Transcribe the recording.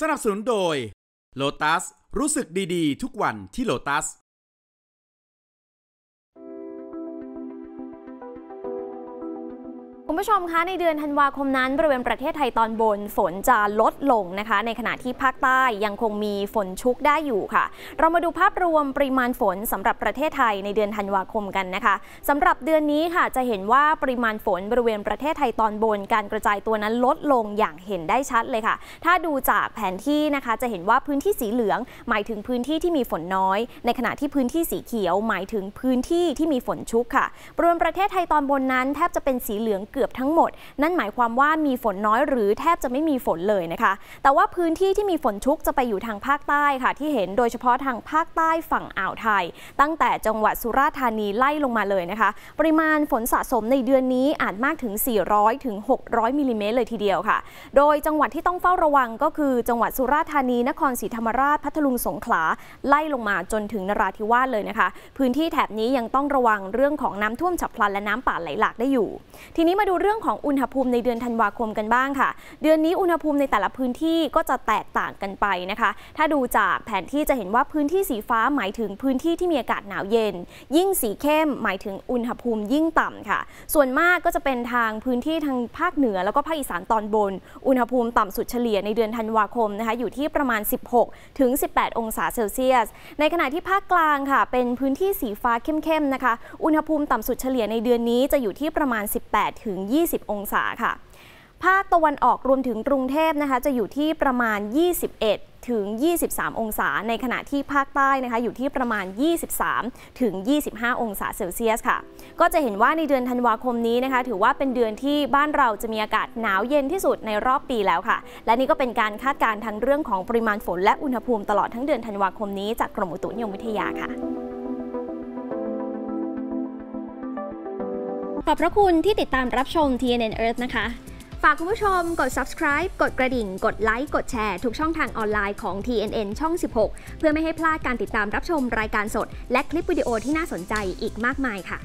สนับสนุนโดย Lotus รู้สึกดี ๆ ทุกวันที่ Lotus ณผู้ชมคะในเดือนธันวาคมนั้นบริเวณประเทศไทยตอนบนฝนจะลดลงนะคะ ในขณะที่ภาคใต้ยังคงมีฝนชุกได้อยู่ค่ะ เรามาดูภาพรวมปริมาณฝนสำหรับประเทศไทยในเดือนธันวาคมกันนะคะ สำหรับเดือนนี้ค่ะ จะเห็นว่าปริมาณฝนบริเวณประเทศไทยตอนบนการกระจายตัวนั้นลดลงอย่างเห็นได้ชัดเลยค่ะ ถ้าดูจากแผนที่นะคะจะเห็นว่าพื้นที่สีเหลือง หมายถึงพื้นที่ที่มีฝนน้อย ในขณะที่พื้นที่สีเขียว หมายถึงพื้นที่ที่มีฝนชุกค่ะ บริเวณประเทศไทยตอนบนนั้นแทบจะเป็นสีเหลืองเกือบอบทั้งหมดนั่นหมายความว่ามีฝนน้อยหรือแทบจะไม่มีฝนเลยนะคะ แต่ว่าพื้นที่ที่มีฝนชุกจะไปอยู่ทางภาคใต้ค่ะที่เห็นโดยเฉพาะทางภาคใต้ฝั่งอ่าวไทย ตั้งแต่จังหวัดสุราษฎร์ธานีไล่ลงมาเลยนะคะ ปริมาณฝนสะสมในเดือนนี้อาจมากถึง 400ถึง600มิลิเมตรเลยทีเดียวค่ะ โดยจังหวัดที่ต้องเฝ้าระวังก็คือ จังหวัดสุราษฎร์ธานีนครศรีธรรมราชพัทลุงสงขลาไล่ลงมาจนถึงนราธิวาสเลยนะคะ พื้นที่แถบนี้ยังต้องระวังเรื่องของน้ำท่วมฉับพลันและน้ำป่าไหลหลากได้อยู่ ทีนี้มาดููเรื่องของอุณหภูมิในเดือน ธันวาคมกันบ้างค่ะ เดือนนี้อุณหภูมิในแต่ละพื้นที่ก็จะแตกต่างกันไปนะคะ ถ้าดูจากแผนที่จะเห็นว่าพื้นที่สีฟ้าหมายถึงพื้นที่ที่มีอากาศหนาวเย็น ยิ่งสีเข้ม หมายถึงอุณหภูมิยิ่งต่ำค่ะ ส่วนมากก็จะเป็นทางพื้นที่ทางภาคเหนือ แล้วก็ภาคอีสานตอนบน อุณหภูมิต่ำสุดเฉลี่ยในเดือนธันวาคมนะคะอยู่ที่ประมาณ 16ถึง18 องศาเซลเซียส ในขณะที่ภาคกลางค่ะ เป็นพื้นที่สีฟ้าเข้มๆนะคะ อุณหภูมิต่ำสุดเฉลี่ย ในเดือนนี้จะอยู่ที่ประมาณ18ถึง20 องศาค่ะ ภาคตะวันออกรวมถึงกรุงเทพนะคะจะอยู่ที่ประมาณ 21 ถึง 23 องศา ในขณะที่ภาคใต้นะคะ อยู่ที่ประมาณ 23 ถึง 25 องศาเซลเซียสค่ะ ก็จะเห็นว่าในเดือนธันวาคมนี้นะคะ ถือว่าเป็นเดือนที่บ้านเราจะมีอากาศหนาวเย็นที่สุดในรอบปีแล้วค่ะ และนี่ก็เป็นการคาดการณ์ทั้งเรื่องของปริมาณฝนและอุณหภูมิตลอดทั้งเดือนธันวาคมนี้จากกรมอุตุนิยมวิทยาค่ะขอบพระคุณที่ติดตามรับชม TNN Earth นะคะ ฝากคุณผู้ชมกด subscribe กดกระดิ่ง กดไลค์ กดแชร์ทุกช่องทางออนไลน์ของ TNN ช่อง 16 เพื่อไม่ให้พลาดการติดตามรับชมรายการสด และคลิปวิดีโอที่น่าสนใจอีกมากมายค่ะ